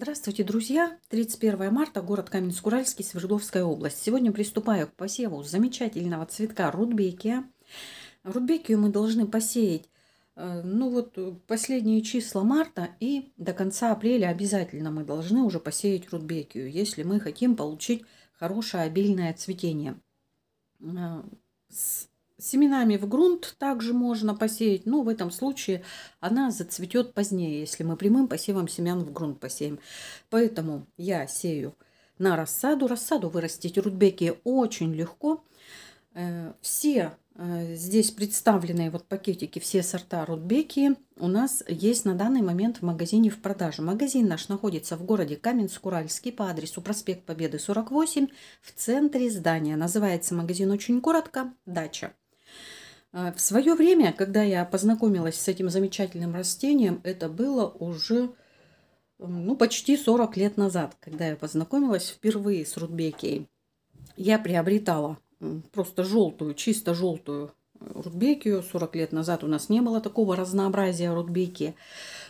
Здравствуйте, друзья! 31 марта, город Каменск-Уральский, Свердловская область. Сегодня приступаю к посеву замечательного цветка рудбекия. Рудбекию мы должны посеять, э, ну вот, э, последние числа марта и до конца апреля обязательно мы должны уже посеять рудбекию, если мы хотим получить хорошее обильное цветение. Э, Семенами в грунт также можно посеять, но в этом случае она зацветет позднее, если мы прямым посевом семян в грунт посеем. Поэтому я сею на рассаду. Рассаду вырастить рудбеки очень легко. Э, все э, здесь представленные вот пакетики, все сорта рудбеки у нас есть на данный момент в магазине в продаже. Магазин наш находится в городе Каменск-Уральский по адресу проспект Победы 48 в центре здания. Называется магазин очень коротко «Дача». А, в свое время, когда я познакомилась с этим замечательным растением, это было уже ну, почти 40 лет назад, когда я познакомилась впервые с рудбекией. Я приобретала просто желтую, чисто желтую э, рудбекию. 40 лет назад у нас не было такого разнообразия рудбеки.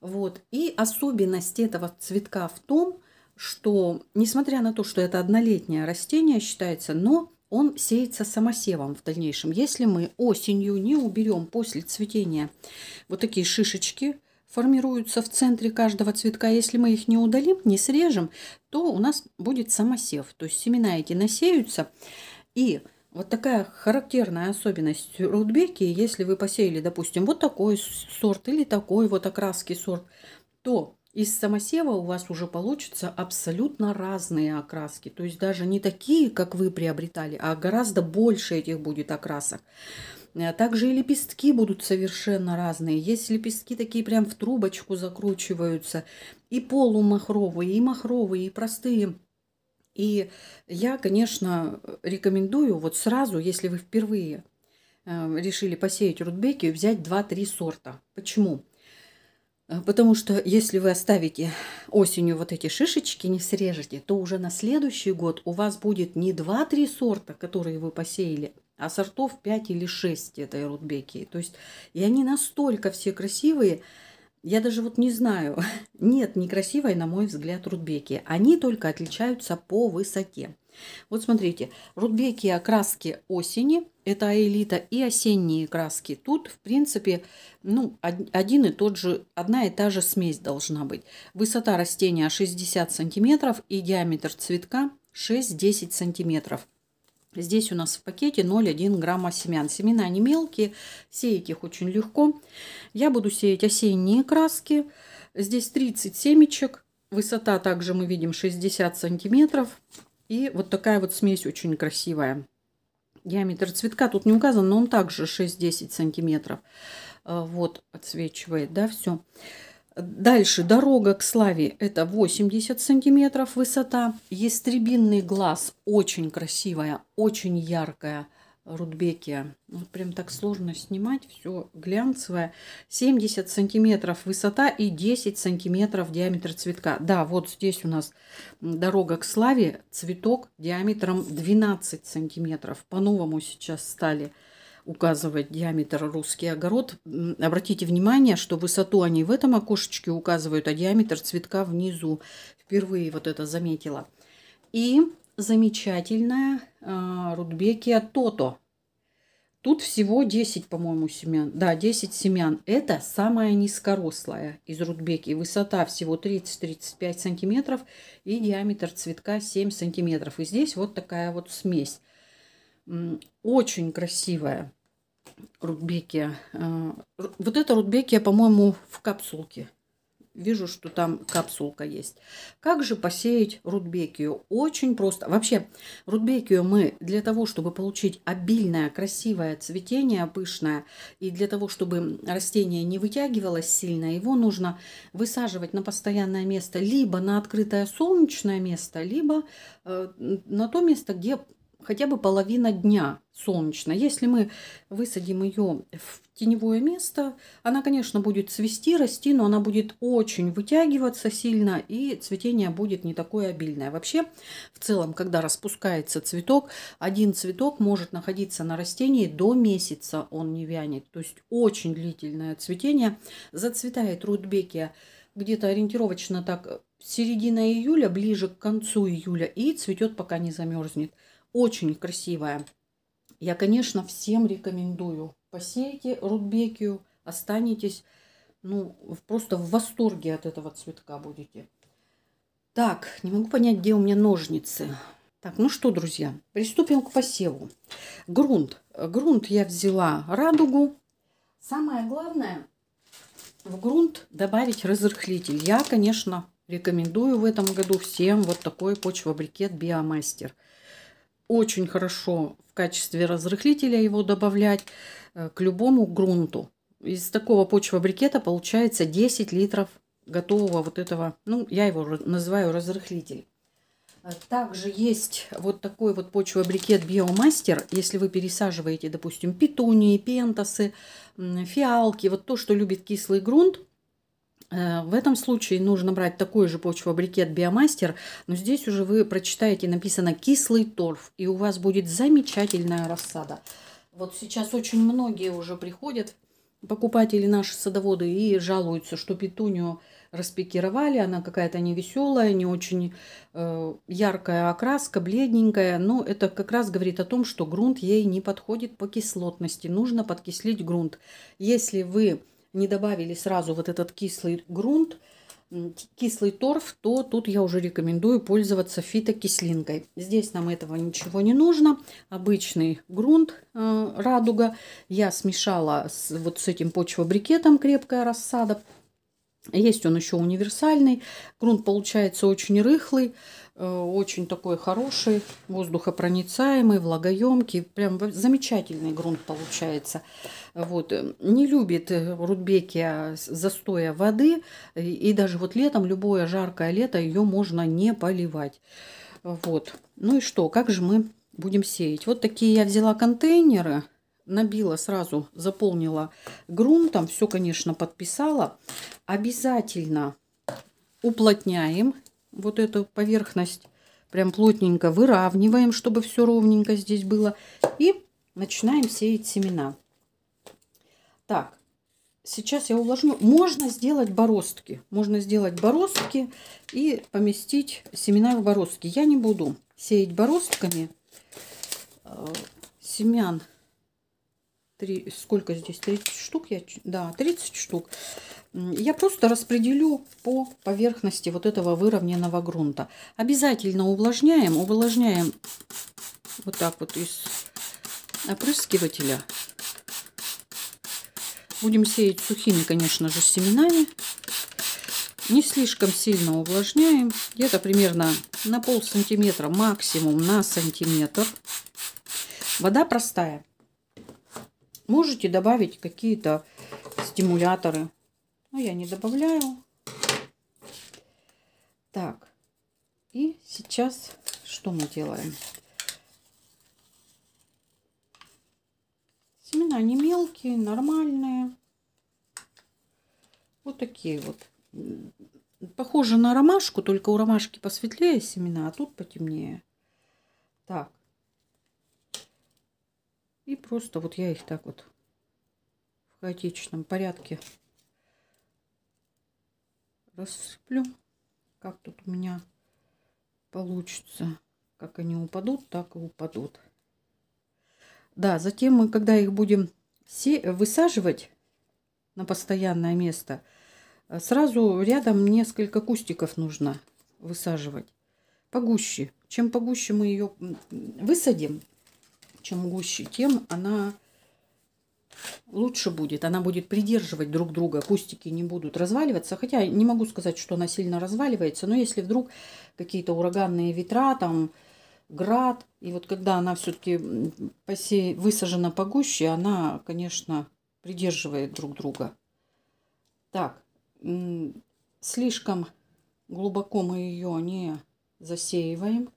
Вот. И особенность этого цветка в том, что, несмотря на то, что это однолетнее растение считается, но он сеется самосевом в дальнейшем. Если мы осенью не уберем после цветения вот такие шишечки, формируются в центре каждого цветка. Если мы их не удалим, не срежем, то у нас будет самосев. То есть семена эти насеются. И вот такая характерная особенность рудбеки, если вы посеяли, допустим, вот такой сорт или такой вот окраски сорт, то из самосева у вас уже получатся абсолютно разные окраски. То есть даже не такие, как вы приобретали, а гораздо больше этих будет окрасок. Э, также и лепестки будут совершенно разные. Есть лепестки такие прям в трубочку закручиваются. И полумахровые, и махровые, и простые. И я, конечно, рекомендую вот сразу, если вы впервые э, решили посеять рудбеки, взять 2-3 сорта. Почему? Э, потому что если вы оставите осенью вот эти шишечки, не срежете, то уже на следующий год у вас будет не 2-3 сорта, которые вы посеяли, а сортов 5 или 6 этой рудбекии. То есть, и они настолько все красивые, я даже вот не знаю, нет некрасивой, на мой взгляд, рудбеки. Они только отличаются по высоте. Вот смотрите, рудбеки окраски осени, это аэлита и осенние краски. Тут, в принципе, ну, один и тот же, одна и та же смесь должна быть. Высота растения 60 сантиметров и диаметр цветка 6-10 сантиметров. Здесь у нас в пакете 0,1 грамма семян. Семена не мелкие, сеять их очень легко. Я буду сеять осенние краски. Здесь 30 семечек. Высота также мы видим 60 сантиметров. И вот такая вот смесь очень красивая. Диаметр цветка тут не указан, но он также 6-10 сантиметров. Э, вот, отсвечивает, да, все. Дальше, дорога к славе, это 80 сантиметров высота. Ястребинный глаз, очень красивая, очень яркая. Рудбеке. Вот прям так сложно снимать, все глянцевое. 70 сантиметров высота и 10 сантиметров диаметр цветка. Да, вот здесь у нас дорога к славе, цветок диаметром 12 сантиметров. По-новому сейчас стали указывать диаметр русский огород. Обратите внимание, что высоту они в этом окошечке указывают, а диаметр цветка внизу. Впервые вот это заметила. И замечательная э, Рудбекия Тото. Тут всего 10, по-моему, семян. Да, 10 семян. Это самая низкорослая из рудбеки. Высота всего 30-35 сантиметров и диаметр цветка 7 сантиметров. И здесь вот такая вот смесь. Очень красивая рудбекия. А, вот эта рудбекия, по-моему, в капсулке. Вижу, что там капсулка есть. Как же посеять рудбекию? Очень просто. Вообще, рудбекию мы для того, чтобы получить обильное, красивое цветение, пышное, и для того, чтобы растение не вытягивалось сильно, его нужно высаживать на постоянное место, либо на открытое солнечное место, либо э, на то место, где хотя бы половина дня солнечно. Если мы высадим ее в теневое место, она, конечно, будет цвести, расти, но она будет очень вытягиваться сильно, и цветение будет не такое обильное. Вообще, в целом, когда распускается цветок, один цветок может находиться на растении до месяца, он не вянет. То есть очень длительное цветение. Зацветает рудбекия где-то ориентировочно так середина июля, ближе к концу июля, и цветет, пока не замерзнет. Очень красивая. Я, конечно, всем рекомендую. Посейте рудбекию, останетесь, ну, просто в восторге от этого цветка будете. Так, не могу понять, где у меня ножницы. Так, ну что, друзья, приступим к посеву. Грунт. Грунт я взяла радугу. Самое главное, в грунт добавить разрыхлитель. Я, конечно, рекомендую в этом году всем вот такой почвобрикет Биомастер. Очень хорошо в качестве разрыхлителя его добавлять э, к любому грунту. Из такого почвобрикета получается 10 литров готового вот этого, ну, я его называю разрыхлитель. А также есть вот такой вот почвобрикет Биомастер. Если вы пересаживаете, допустим, петунии, пентасы, фиалки, вот то, что любит кислый грунт, Э, в этом случае нужно брать такой же почвобрикет Биомастер, но здесь уже вы прочитаете, написано «кислый торф», и у вас будет замечательная рассада. Вот сейчас очень многие уже приходят, покупатели наши садоводы, и жалуются, что петунью распикировали, она какая-то невеселая, не очень э, яркая окраска, бледненькая, но это как раз говорит о том, что грунт ей не подходит по кислотности, нужно подкислить грунт. Если вы не добавили сразу вот этот кислый грунт, кислый торф, то тут я уже рекомендую пользоваться фитокислинкой. Здесь нам этого ничего не нужно. Обычный грунт э, радуга. Я смешала с, вот с этим почвобрикетом крепкая рассада. Есть он еще универсальный. Грунт получается очень рыхлый. Э, очень такой хороший, воздухопроницаемый, влагоемкий. Прям замечательный грунт получается. Вот. Э, не любит э, рудбекия а застоя воды. И даже вот летом, любое жаркое лето, ее можно не поливать. Вот. Ну и что, как же мы будем сеять? Вот такие я взяла контейнеры набила сразу, заполнила грунтом, все, конечно, подписала. Обязательно уплотняем вот эту поверхность прям плотненько выравниваем, чтобы все ровненько здесь было. И начинаем сеять семена. Так, сейчас я увлажню. Можно сделать бороздки. Можно сделать бороздки и поместить семена в бороздки. Я не буду сеять бороздками. Э, семян 3, сколько здесь, 30 штук, я, да, 30 штук. Я просто распределю по поверхности вот этого выровненного грунта. Обязательно увлажняем, увлажняем вот так вот из опрыскивателя. Будем сеять сухими, конечно же, семенами. Не слишком сильно увлажняем, где-то примерно на пол сантиметра, максимум на сантиметр. Вода простая. Можете добавить какие-то стимуляторы. Но ну, я не добавляю. Так. И сейчас что мы делаем? Семена они мелкие, нормальные. Вот такие вот. Похоже на ромашку, только у ромашки посветлее семена, а тут потемнее. Так. И просто вот я их так вот в хаотичном порядке рассыплю. Как тут у меня получится. Как они упадут, так и упадут. Да, затем мы, когда их будем высаживать на постоянное место, э, сразу рядом несколько кустиков нужно высаживать. Погуще. Чем погуще мы ее высадим, чем гуще, тем она лучше будет. Она будет придерживать друг друга, кустики не будут разваливаться. Хотя не могу сказать, что она сильно разваливается, но если вдруг какие-то ураганные ветра, там град, и вот когда она все-таки посе... высажена погуще, она, конечно, придерживает друг друга. Так, слишком глубоко мы ее не засеиваем.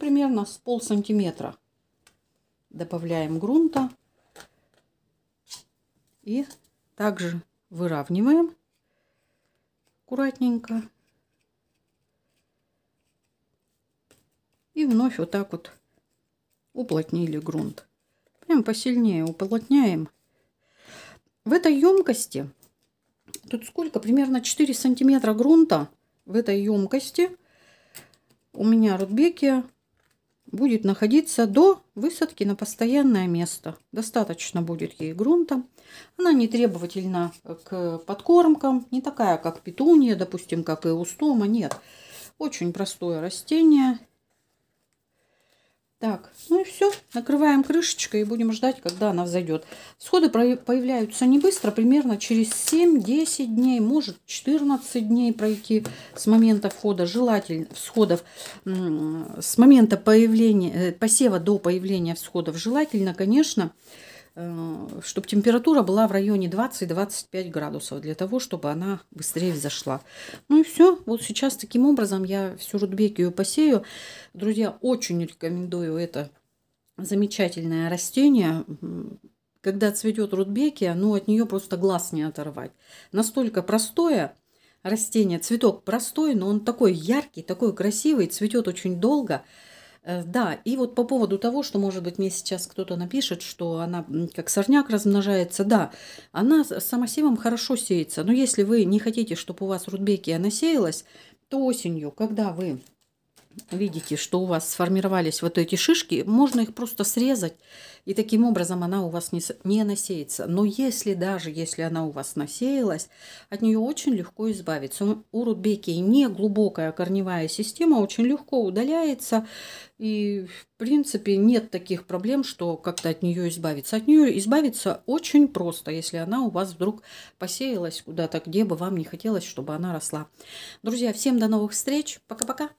примерно с пол сантиметра добавляем грунта и также выравниваем аккуратненько. И вновь вот так вот уплотнили грунт. Прям посильнее уплотняем. В этой емкости, тут сколько? Примерно 4 сантиметра грунта в этой емкости. У меня Рудбекия будет находиться до высадки на постоянное место. Достаточно будет ей грунта. Она не требовательна к подкормкам, не такая, как петуния, допустим, как и устома, нет. Очень простое растение, так, ну и все. Накрываем крышечкой и будем ждать, когда она взойдет. Сходы появляются не быстро, примерно через 7-10 дней, может 14 дней пройти с момента входа, желательно всходов, с момента появления, э, посева до появления всходов. Желательно, конечно, Э, чтобы температура была в районе 20-25 градусов, для того, чтобы она быстрее взошла. Ну и все. Вот сейчас таким образом я всю рудбекию посею. Друзья, очень рекомендую это замечательное растение. Когда цветет рудбекия, ну от нее просто глаз не оторвать. Настолько простое растение. Цветок простой, но он такой яркий, такой красивый, цветет очень долго. Э, да, и вот по поводу того, что, может быть, мне сейчас кто-то напишет, что она как сорняк размножается, да, она самосевом хорошо сеется, но если вы не хотите, чтобы у вас рудбекия насеялась, то осенью, когда вы видите, что у вас сформировались вот эти шишки, можно их просто срезать, и таким образом она у вас не, не насеется. Но если даже, если она у вас насеялась, от нее очень легко избавиться. У рудбекии не глубокая корневая система, очень легко удаляется, и в принципе нет таких проблем, что как-то от нее избавиться. От нее избавиться очень просто, если она у вас вдруг посеялась куда-то, где бы вам не хотелось, чтобы она росла. Друзья, всем до новых встреч. Пока-пока.